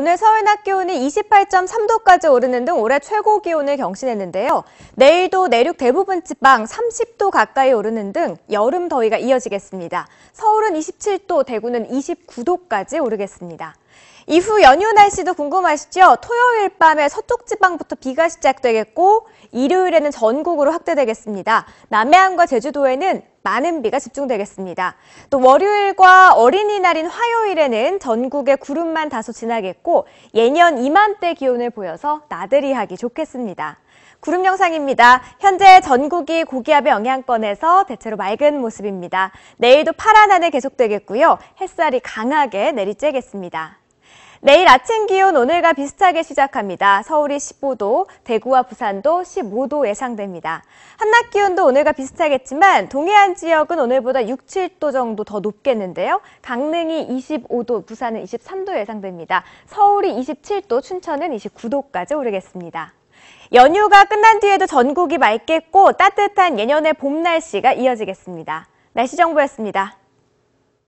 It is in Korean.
오늘 서울 낮 기온이 28.3도까지 오르는 등 올해 최고 기온을 경신했는데요. 내일도 내륙 대부분 지방 30도 가까이 오르는 등 여름 더위가 이어지겠습니다. 서울은 27도, 대구는 29도까지 오르겠습니다. 이후 연휴 날씨도 궁금하시죠? 토요일 밤에 서쪽 지방부터 비가 시작되겠고 일요일에는 전국으로 확대되겠습니다. 남해안과 제주도에는 많은 비가 집중되겠습니다. 또 월요일과 어린이날인 화요일에는 전국에 구름만 다소 지나겠고 예년 이맘때 기온을 보여서 나들이 하기 좋겠습니다. 구름 영상입니다. 현재 전국이 고기압의 영향권에서 대체로 맑은 모습입니다. 내일도 파란 하늘 계속되겠고요. 햇살이 강하게 내리쬐겠습니다. 내일 아침 기온 오늘과 비슷하게 시작합니다. 서울이 15도, 대구와 부산도 15도 예상됩니다. 한낮 기온도 오늘과 비슷하겠지만 동해안 지역은 오늘보다 6, 7도 정도 더 높겠는데요. 강릉이 25도, 부산은 23도 예상됩니다. 서울이 27도, 춘천은 29도까지 오르겠습니다. 연휴가 끝난 뒤에도 전국이 맑겠고 따뜻한 예년의 봄 날씨가 이어지겠습니다. 날씨 정보였습니다.